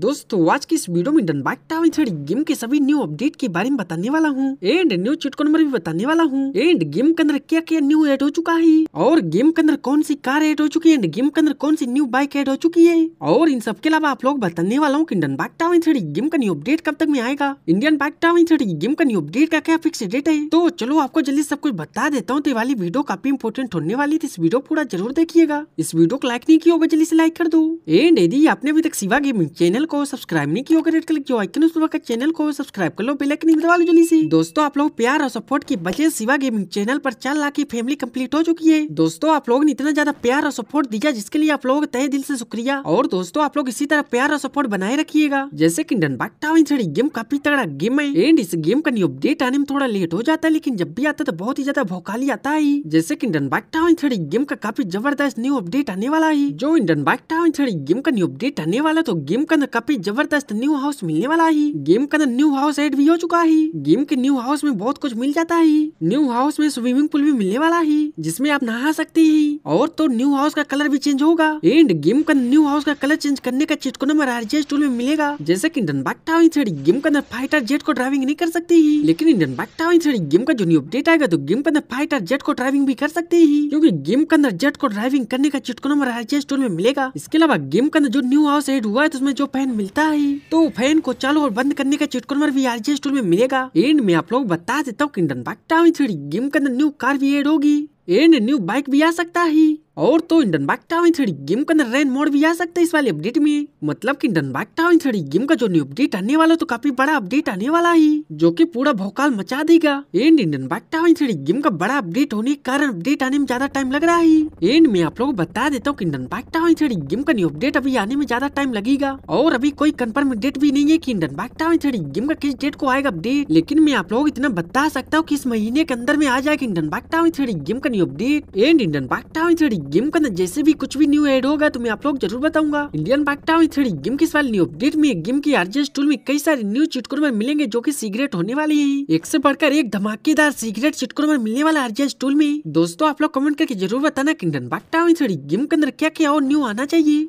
दोस्तों आज की इस वीडियो में बाइक टावर थोड़ी गेम के सभी न्यू अपडेट के बारे में बताने वाला हूँ एंड न्यू चिटको नंबर भी बताने वाला हूँ एंड गेम के अंदर क्या क्या न्यू ऐड हो चुका है और गेम के अंदर कौन सी कार ऐड हो चुकी है एंड गेम के अंदर कौन सी न्यू बाइक ऐड हो चुकी है और इन सबके अलावा आप लोग बताने वाला हूँ की बाइक टावर थोड़ी गेम का न्यू अपडेट कब तक में आएगा इंडियन बाइक टावर थोड़ी गेम का न्यू अपडेट का क्या फिक्स डेट है तो चलो आपको जल्दी सब कुछ बता देता हूँ तो वाली वीडियो काफी इंपोर्टेंट होने वाली थी इस वीडियो पूरा जरूर देखिएगा इस वीडियो को लाइक नहीं किया होगा जल्दी से लाइक कर दो एंड यदि आपने अभी तक सिवा गेमिंग चैनल को सब्सक्राइब नहीं किया रेड कलर क्यों आइकन उस पर चैनल को सब्सक्राइब कर लो बेलाइकन दबा लो जल्दी से दोस्तों आप लोग प्यार और सपोर्ट की वजह सिवा गेमिंग चैनल पर चार लाख की फैमिली कंप्लीट हो चुकी है दोस्तों आप लोग ने इतना ज्यादा प्यार और सपोर्ट दिया जिसके लिए आप लोग तय दिल से शुक्रिया और दोस्तों आप लोग इसी तरह प्यार और सपोर्ट बनाए रखिएगा जैसे की डन टाउन गेम काफी तगड़ा गेम है एंड इस गेम का न्यू अपडेट आने में थोड़ा लेट हो जाता है लेकिन जब भी आता तो बहुत ही ज्यादा भोकाली आता है जैसे की डन टाउन गेम का काफी जबरदस्त न्यू अपडेट आने वाला है जो इंडन बाटा टाउन थ्री गेम का न्यू अपडेट आने वाला तो गेम का काफी जबरदस्त न्यू हाउस मिलने वाला है गेम का न्यू हाउस एड भी हो चुका है गेम के न्यू हाउस में बहुत कुछ मिल जाता है न्यू हाउस में स्विमिंग पूल भी मिलने वाला है जिसमें आप नहा सकते हैं और तो न्यू हाउस का कलर भी चेंज होगा एंड गेम का न्यू हाउस का कलर चेंज करने का चिटको नंबर आरजीएस टूल में मिलेगा जैसे की इंडन बैक टावर गेम का अंदर फाइटर जेट को ड्राइविंग नहीं कर सकती है लेकिन इंडन बैक टावर गेम का जो न्यू अपडेट आएगा तो गेम के अंदर फाइटर जेट को ड्राइविंग भी कर सकते है क्यूँकी गेम के अंदर जेट को ड्राइविंग करने का चिटको नंबर आरजीएस टूल में मिलेगा इसके अलावा गेम का अंदर जो न्यू हाउस एड हुआ है तो उसमें जो फैन मिलता है तो फैन को चालू और बंद करने का चिटकुन भी जी स्टोर में मिलेगा एंड में आप लोग बता देता हूँ किंडन बाइक टाउन थ्री गेम के अंदर न्यू कार भी एड होगी एंड न्यू बाइक भी आ सकता है और तो डनबाग टाउन थ्री गेम के अंदर रेन मोड भी आ सकता है इस वाले अपडेट में मतलब कि डनबाग टाउन थ्री गेम का जो न्यू अपडेट आने वाला तो काफी बड़ा अपडेट आने वाला ही जो कि पूरा भोकाल मचा देगा एंड डनबाग टाउन थ्री गेम का बड़ा अपडेट होने के कारण अपडेट आने में ज्यादा टाइम लग रहा है एंड मैं आप लोग को बता देता हूँ की डनबाग टाउन थ्री गेम का न्यू अपडेट अभी आने में ज्यादा टाइम लगेगा और अभी कोई कन्फर्म डेट भी नहीं है की डनबाग टाउन थ्री गेम का किस डेट को आएगा अपडेट लेकिन मैं आप लोग इतना बता सकता हूँ की इस महीने के अंदर में आ जाएगा डनबाग टाउन थ्री गेम का न्यू अपडेट एंड डनबाग टाउन थ्री गेम के अंदर जैसे भी कुछ भी न्यू एड होगा तो मैं आप लोग जरूर बताऊंगा इंडियन बैकटाउन थ्री गेम के साल न्यू अपडेट में गेम की आरजेस टूल में कई सारे न्यू चिटकुरमर मिलेंगे जो की सिगरेट होने वाली है एक से बढ़कर एक धमाकेदार सिगरेट चिटकुरमर मिलने वाला आरजेस टूल में दोस्तों आप लोग कमेंट करके जरूर बताना इंडियन बैकटाउन थ्री गेम के अंदर क्या क्या और न्यू आना चाहिए